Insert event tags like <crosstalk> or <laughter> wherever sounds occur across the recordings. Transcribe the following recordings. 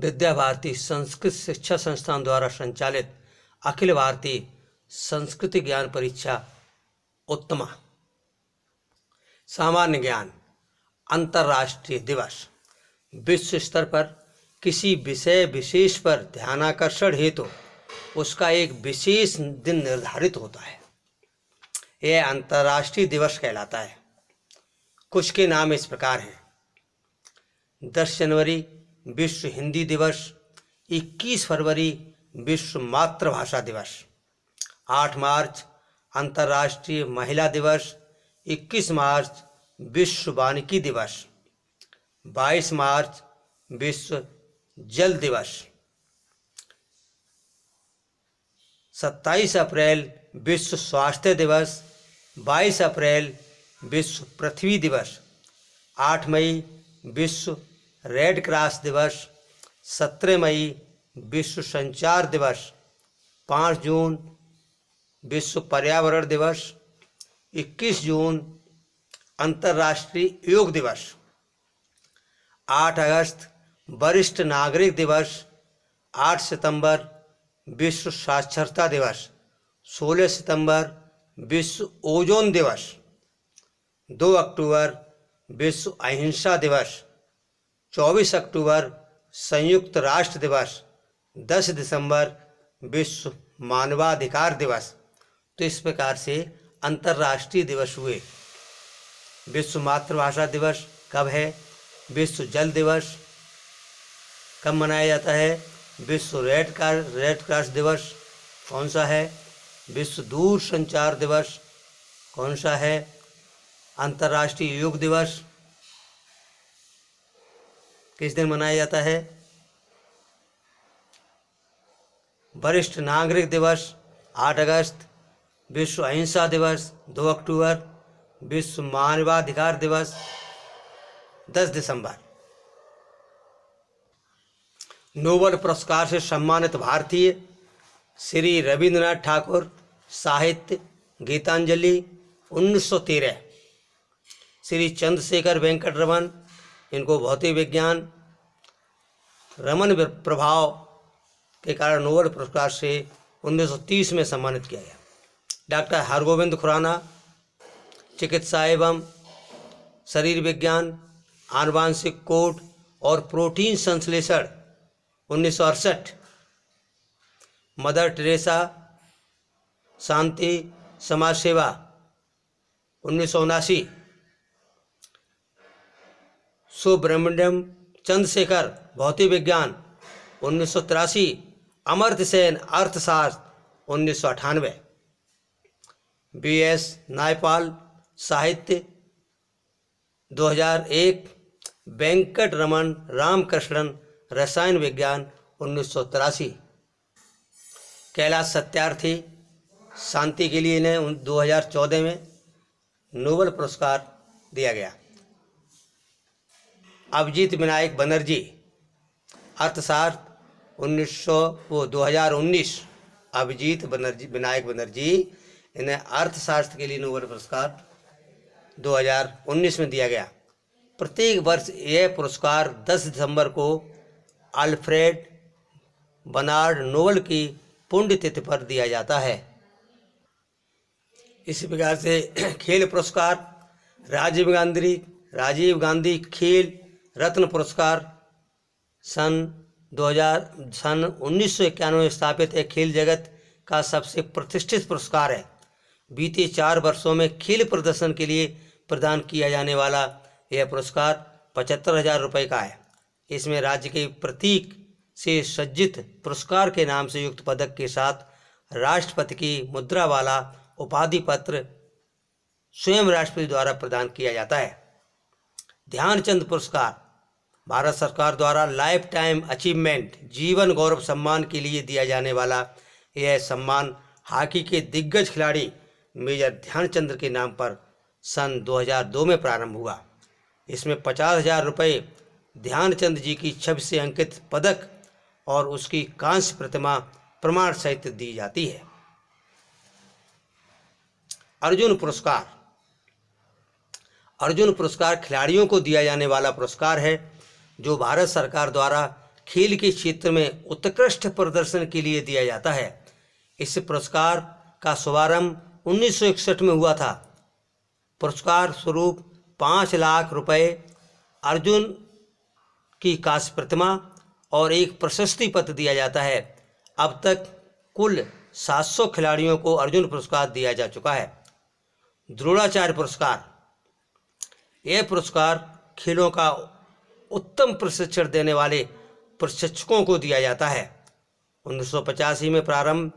विद्या भारती संस्कृत शिक्षा संस्थान द्वारा संचालित अखिल भारतीय संस्कृति ज्ञान परीक्षा उत्तमा सामान्य ज्ञान अंतर्राष्ट्रीय दिवस विश्व स्तर पर किसी विषय विशेष पर ध्यानाकर्षण हेतु तो उसका एक विशेष दिन निर्धारित होता है यह अंतर्राष्ट्रीय दिवस कहलाता है कुछ के नाम इस प्रकार हैं दस जनवरी विश्व हिंदी दिवस 21 फरवरी विश्व मातृभाषा दिवस 8 मार्च अंतर्राष्ट्रीय महिला दिवस 21 मार्च विश्व वानिकी दिवस 22 मार्च विश्व जल दिवस 27 अप्रैल विश्व स्वास्थ्य दिवस 22 अप्रैल विश्व पृथ्वी दिवस 8 मई विश्व रेड क्रॉस दिवस सत्रह मई विश्व संचार दिवस पाँच जून विश्व पर्यावरण दिवस इक्कीस जून अंतर्राष्ट्रीय योग दिवस आठ अगस्त वरिष्ठ नागरिक दिवस आठ सितंबर विश्व साक्षरता दिवस सोलह सितंबर विश्व ओजोन दिवस दो अक्टूबर विश्व अहिंसा दिवस 24 अक्टूबर संयुक्त राष्ट्र दिवस 10 दिसंबर विश्व मानवाधिकार दिवस तो इस प्रकार से अंतर्राष्ट्रीय दिवस हुए विश्व मातृभाषा दिवस कब है विश्व जल दिवस कब मनाया जाता है विश्व रेड कार रेड क्रॉस दिवस कौन सा है विश्व दूर संचार दिवस कौन सा है अंतर्राष्ट्रीय योग दिवस किस दिन मनाया जाता है वरिष्ठ नागरिक दिवस 8 अगस्त विश्व अहिंसा दिवस 2 अक्टूबर विश्व मानवाधिकार दिवस 10 दिसंबर नोबल पुरस्कार से सम्मानित भारतीय श्री रविन्द्रनाथ ठाकुर साहित्य गीतांजलि 1913 श्री चंद्रशेखर वेंकट रमन इनको भौतिक विज्ञान रमन प्रभाव के कारण नोबल पुरस्कार से 1930 में सम्मानित किया गया डॉक्टर हरगोविंद खुराना चिकित्सा एवं शरीर विज्ञान आनुवांशिक कोट और प्रोटीन संश्लेषण उन्नीस मदर टेरेसा शांति समाज सेवा उन्नीस सुब्रमण्यम चंद्रशेखर भौतिक विज्ञान उन्नीस अमर्त्य सेन अर्थशास्त्र उन्नीस सौ अठानवे बी एस नायपाल साहित्य 2001 वेंकट रमन रामकृष्णन रसायन विज्ञान उन्नीस सौ कैलाश सत्यार्थी शांति के लिए इन्हें 2014 में नोबल पुरस्कार दिया गया अभिजीत विनायक बनर्जी अर्थशास्त्र उन्नीस सौ वो दो हज़ार उन्नीस अभिजीत बनर्जी विनायक बनर्जी इन्हें अर्थशास्त्र के लिए नोबल पुरस्कार 2019 में दिया गया प्रत्येक वर्ष यह पुरस्कार 10 दिसंबर को अल्फ्रेड बनार्ड नोबल की पुण्यतिथि पर दिया जाता है इसी प्रकार से <clears throat> खेल पुरस्कार राजीव गांधी राजीव गांधी खेल रत्न पुरस्कार सन 2000 सन उन्नीस में स्थापित एक खेल जगत का सबसे प्रतिष्ठित पुरस्कार है बीते चार वर्षों में खेल प्रदर्शन के लिए प्रदान किया जाने वाला यह पुरस्कार पचहत्तर हजार रुपये का है इसमें राज्य के प्रतीक से सज्जित पुरस्कार के नाम से युक्त पदक के साथ राष्ट्रपति की मुद्रा वाला उपाधि पत्र स्वयं राष्ट्रपति द्वारा प्रदान किया जाता है ध्यानचंद पुरस्कार भारत सरकार द्वारा लाइफ टाइम अचीवमेंट जीवन गौरव सम्मान के लिए दिया जाने वाला यह सम्मान हॉकी के दिग्गज खिलाड़ी मेजर ध्यानचंद्र के नाम पर सन 2002 में प्रारंभ हुआ इसमें पचास हजार रुपये ध्यानचंद जी की छवि से अंकित पदक और उसकी कांस्य प्रतिमा प्रमाण सहित दी जाती है अर्जुन पुरस्कार अर्जुन पुरस्कार खिलाड़ियों को दिया जाने वाला पुरस्कार है जो भारत सरकार द्वारा खेल के क्षेत्र में उत्कृष्ट प्रदर्शन के लिए दिया जाता है इस पुरस्कार का शुभारंभ उन्नीस में हुआ था पुरस्कार स्वरूप पाँच लाख रुपए अर्जुन की काश प्रतिमा और एक प्रशस्ति पत्र दिया जाता है अब तक कुल 700 खिलाड़ियों को अर्जुन पुरस्कार दिया जा चुका है द्रोणाचार्य पुरस्कार यह पुरस्कार खेलों का उत्तम प्रशिक्षण देने वाले प्रशिक्षकों को दिया जाता है उन्नीस में प्रारंभ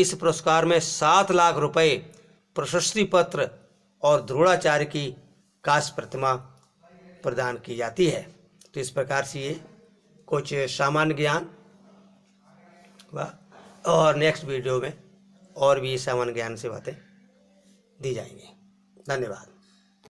इस पुरस्कार में सात लाख रुपए प्रशस्ति पत्र और द्रोणाचार्य की काश प्रतिमा प्रदान की जाती है तो इस प्रकार से ये कुछ सामान्य ज्ञान और नेक्स्ट वीडियो में और भी सामान्य ज्ञान से बातें दी जाएंगी धन्यवाद